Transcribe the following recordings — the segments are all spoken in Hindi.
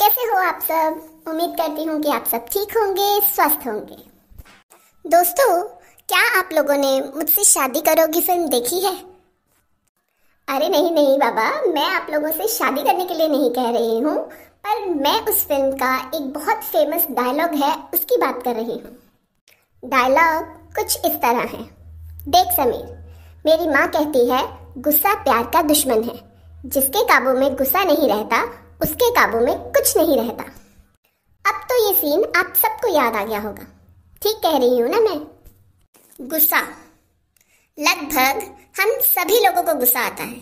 कैसे हो आप सब उम्मीद करती हूँ कि आप सब ठीक होंगे स्वस्थ होंगे दोस्तों क्या आप लोगों ने मुझसे शादी करोगी फिल्म देखी है अरे नहीं नहीं बाबा मैं आप लोगों से शादी करने के लिए नहीं कह रही हूँ पर मैं उस फिल्म का एक बहुत फेमस डायलॉग है उसकी बात कर रही हूँ डायलॉग कुछ इस तरह है देख समीर मेरी माँ कहती है गुस्सा प्यार का दुश्मन है जिसके काबू में गुस्सा नहीं रहता उसके काबू में कुछ नहीं रहता अब तो ये सीन आप सबको याद आ गया होगा ठीक कह रही हूं ना मैं गुस्सा लगभग हम सभी लोगों को गुस्सा आता है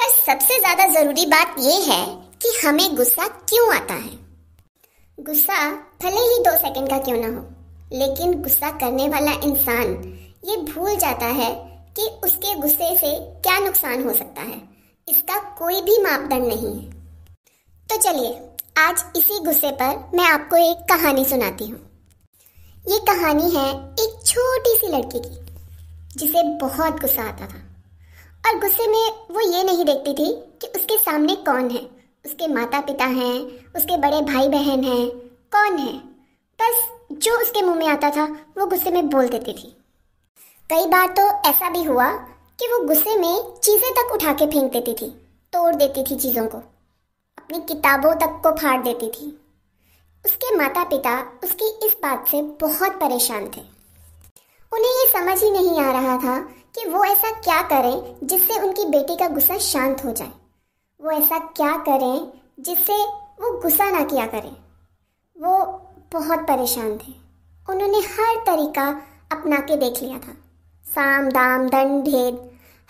पर सबसे ज्यादा जरूरी बात यह है कि हमें गुस्सा क्यों आता है गुस्सा भले ही दो सेकंड का क्यों ना हो लेकिन गुस्सा करने वाला इंसान ये भूल जाता है कि उसके गुस्से से क्या नुकसान हो सकता है इसका कोई भी मापदंड नहीं है तो चलिए आज इसी गुस्से पर मैं आपको एक कहानी सुनाती हूँ ये कहानी है एक छोटी सी लड़की की जिसे बहुत गुस्सा आता था और गुस्से में वो ये नहीं देखती थी कि उसके सामने कौन है उसके माता पिता हैं उसके बड़े भाई बहन हैं कौन है बस जो उसके मुंह में आता था वो गुस्से में बोल देती थी कई बार तो ऐसा भी हुआ कि वो गुस्से में चीज़ें तक उठा के फेंक देती थी तोड़ देती थी चीज़ों को अपनी किताबों तक को फाड़ देती थी उसके माता पिता उसकी इस बात से बहुत परेशान थे उन्हें ये समझ ही नहीं आ रहा था कि वो ऐसा क्या करें जिससे उनकी बेटी का गुस्सा शांत हो जाए वो ऐसा क्या करें जिससे वो गुस्सा ना किया करें वो बहुत परेशान थे उन्होंने हर तरीका अपना के देख लिया था साम दाम दंड भेद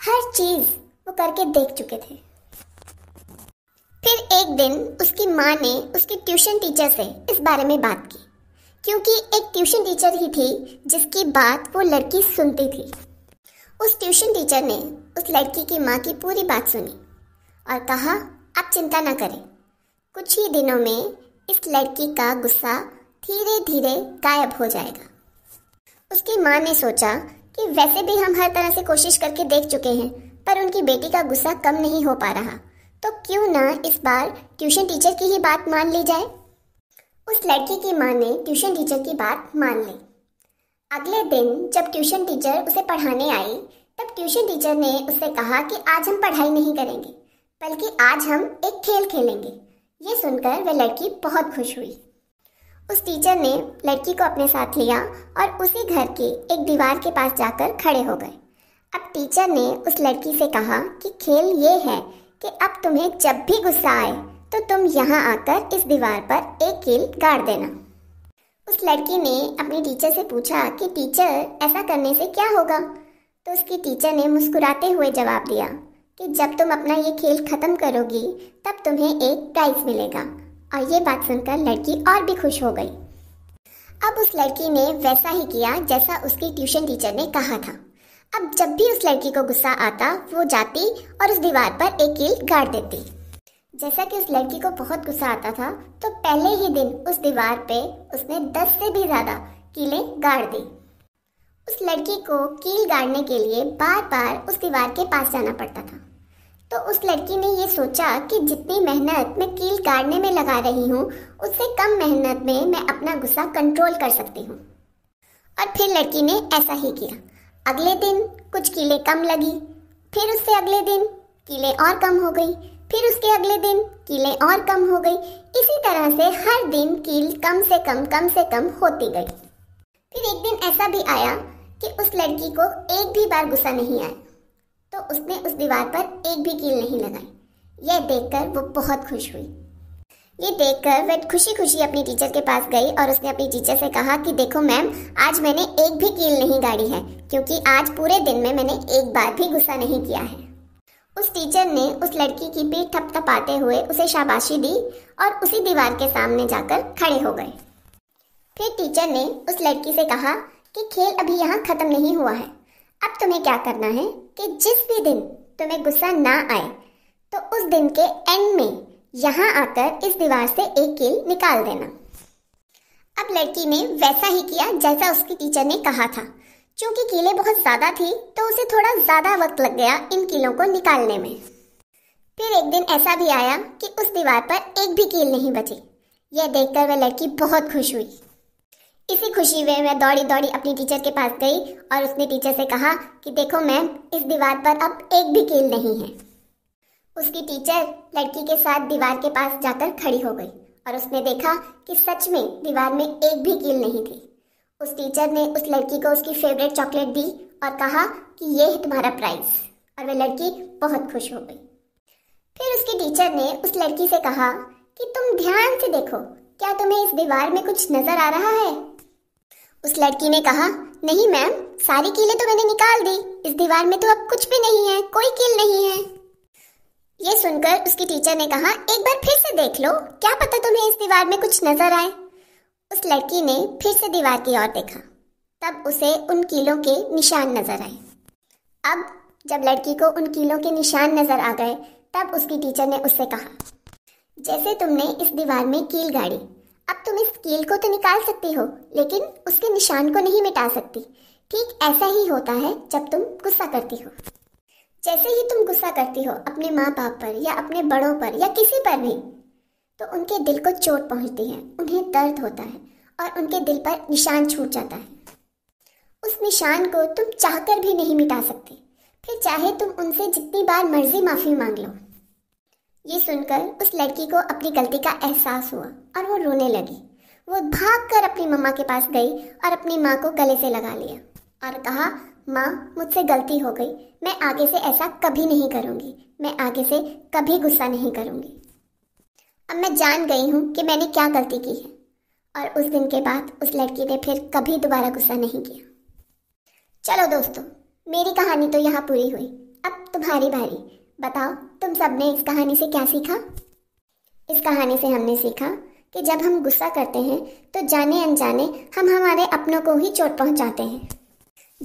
हर चीज़ वो करके देख चुके थे फिर एक दिन उसकी माँ ने उसके ट्यूशन टीचर से इस बारे में बात की क्योंकि एक ट्यूशन टीचर ही थी जिसकी बात वो लड़की सुनती थी उस ट्यूशन टीचर ने उस लड़की की माँ की पूरी बात सुनी और कहा आप चिंता ना करें कुछ ही दिनों में इस लड़की का गुस्सा धीरे धीरे गायब हो जाएगा उसकी माँ ने सोचा कि वैसे भी हम हर तरह से कोशिश करके देख चुके हैं पर उनकी बेटी का गुस्सा कम नहीं हो पा रहा तो क्यों ना इस बार ट्यूशन टीचर की ही बात मान ली जाए उस लड़की की माँ ने ट्यूशन टीचर की बात मान ली अगले दिन जब ट्यूशन टीचर उसे पढ़ाने आई तब ट्यूशन टीचर ने उससे कहा कि आज हम पढ़ाई नहीं करेंगे बल्कि आज हम एक खेल खेलेंगे ये सुनकर वह लड़की बहुत खुश हुई उस टीचर ने लड़की को अपने साथ लिया और उसी घर के एक दीवार के पास जाकर खड़े हो गए अब टीचर ने उस लड़की से कहा कि खेल ये है कि अब तुम्हें जब भी गुस्सा आए तो तुम यहाँ आकर इस दीवार पर एक कील गाड़ देना उस लड़की ने अपनी टीचर से पूछा कि टीचर ऐसा करने से क्या होगा तो उसकी टीचर ने मुस्कुराते हुए जवाब दिया कि जब तुम अपना ये खेल ख़त्म करोगी तब तुम्हें एक प्राइज़ मिलेगा और ये बात सुनकर लड़की और भी खुश हो गई अब उस लड़की ने वैसा ही किया जैसा उसकी ट्यूशन टीचर ने कहा था अब जब भी उस लड़की को गुस्सा आता वो जाती और उस दीवार पर एक कील गाड़ देती जैसा कि उस लड़की को बहुत गुस्सा आता था तो पहले ही दिन उस दीवार पे उसने दस से भी ज्यादा कीले गाड़ दी उस लड़की को कील गाड़ने के लिए बार बार उस दीवार के पास जाना पड़ता था तो उस लड़की ने ये सोचा कि जितनी मेहनत मैं कील गाड़ने में लगा रही हूँ उससे कम मेहनत में मैं अपना गुस्सा कंट्रोल कर सकती हूँ और फिर लड़की ने ऐसा ही किया अगले दिन कुछ कीले कम लगी फिर उससे अगले दिन कीले और कम हो गई फिर उसके अगले दिन कीले और कम हो गई इसी तरह से हर दिन कील कम से कम कम से कम होती गई फिर एक दिन ऐसा भी आया कि उस लड़की को एक भी बार गुस्सा नहीं आया तो उसने उस दीवार पर एक भी कील नहीं लगाई यह देखकर वो बहुत खुश हुई ये देखकर वह खुशी खुशी अपनी टीचर के पास गई और उसने अपनी टीचर से कहा कि देखो मैम आज मैंने एक भी कील नहीं गाड़ी है क्योंकि आज पूरे दिन में मैंने एक बार भी गुस्सा नहीं किया है उस टीचर ने उस लड़की की पीठ थपथपाते हुए उसे शाबाशी दी और उसी दीवार के सामने जाकर खड़े हो गए फिर टीचर ने उस लड़की से कहा कि खेल अभी यहाँ खत्म नहीं हुआ है अब तुम्हें क्या करना है कि जिस भी दिन तुम्हें गुस्सा ना आए तो उस दिन के एंड में यहाँ आकर इस दीवार से एक कील निकाल देना अब लड़की ने वैसा ही किया जैसा उसकी टीचर ने कहा था चूंकि कीलें बहुत ज्यादा थी तो उसे थोड़ा ज्यादा वक्त लग गया इन कीलों को निकालने में फिर एक दिन ऐसा भी आया कि उस दीवार पर एक भी कील नहीं बची यह देखकर वह लड़की बहुत खुश हुई इसी खुशी में मैं दौड़ी दौड़ी अपनी टीचर के पास गई और उसने टीचर से कहा कि देखो मैम इस दीवार पर अब एक भी कील नहीं है उसकी टीचर लड़की के साथ दीवार के पास जाकर खड़ी हो गई और उसने देखा कि सच में दीवार में एक भी कील नहीं थी उस टीचर ने उस लड़की को उसकी फेवरेट चॉकलेट दी और कहा कि ये है तुम्हारा प्राइज और वह लड़की बहुत खुश हो गई फिर उसकी टीचर ने उस लड़की से कहा कि तुम ध्यान से देखो क्या तुम्हें इस दीवार में कुछ नजर आ रहा है उस लड़की ने कहा नहीं मैम सारी कीलें तो मैंने निकाल दी इस दीवार में तो अब कुछ भी नहीं है कोई कील नहीं है ये सुनकर उसकी टीचर ने कहा एक बार फिर से देख लो क्या पता तुम्हें इस दीवार में कुछ नजर आए उस लड़की ने फिर से दीवार की ओर देखा तब उसे उन कीलों के निशान नजर आए अब जब लड़की को उन कीलों के निशान नजर आ गए तब उसकी टीचर ने उससे कहा जैसे तुमने इस दीवार में कील गाड़ी अब तुम इस कील को तो निकाल सकती हो लेकिन उसके निशान को नहीं मिटा सकती ठीक ऐसा ही होता है जब तुम गुस्सा करती हो जैसे ही तुम गुस्सा करती हो अपने माँ बाप पर या अपने बड़ों पर या किसी पर भी तो उनके दिल को चोट पहुँचती है उन्हें दर्द होता है और उनके दिल पर निशान छूट जाता है उस निशान को तुम चाहकर भी नहीं मिटा सकते फिर चाहे तुम उनसे जितनी बार मर्जी माफ़ी मांग लो ये सुनकर उस लड़की को अपनी गलती का एहसास हुआ और वो रोने लगी वो भाग कर अपनी मम्मा के पास गई और अपनी माँ को गले से लगा लिया और कहा माँ मुझसे गलती हो गई मैं आगे से ऐसा कभी नहीं करूँगी मैं आगे से कभी गुस्सा नहीं करूँगी अब मैं जान गई हूँ कि मैंने क्या गलती की है और उस दिन के बाद उस लड़की ने फिर कभी दोबारा गुस्सा नहीं किया चलो दोस्तों मेरी कहानी तो यहाँ पूरी हुई अब तुम्हारी भारी बताओ तुम सबने इस कहानी से क्या सीखा इस कहानी से हमने सीखा कि जब हम गुस्सा करते हैं तो जाने अनजाने हम हमारे अपनों को ही चोट पहुंचाते हैं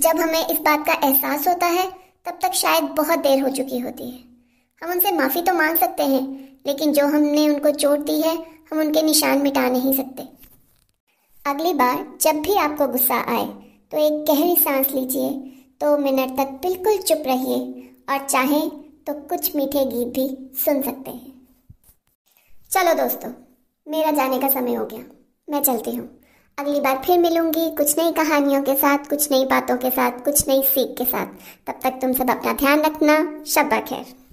जब हमें इस बात का एहसास होता है तब तक शायद बहुत देर हो चुकी होती है हम उनसे माफ़ी तो मांग सकते हैं लेकिन जो हमने उनको चोट दी है हम उनके निशान मिटा नहीं सकते अगली बार जब भी आपको गुस्सा आए तो एक गहरी सांस लीजिए दो तो मिनट तक बिल्कुल चुप रहिए और चाहें तो कुछ मीठे गीत भी सुन सकते हैं चलो दोस्तों मेरा जाने का समय हो गया मैं चलती हूँ अगली बार फिर मिलूंगी कुछ नई कहानियों के साथ कुछ नई बातों के साथ कुछ नई सीख के साथ तब तक तुम सब अपना ध्यान रखना शब्बा खैर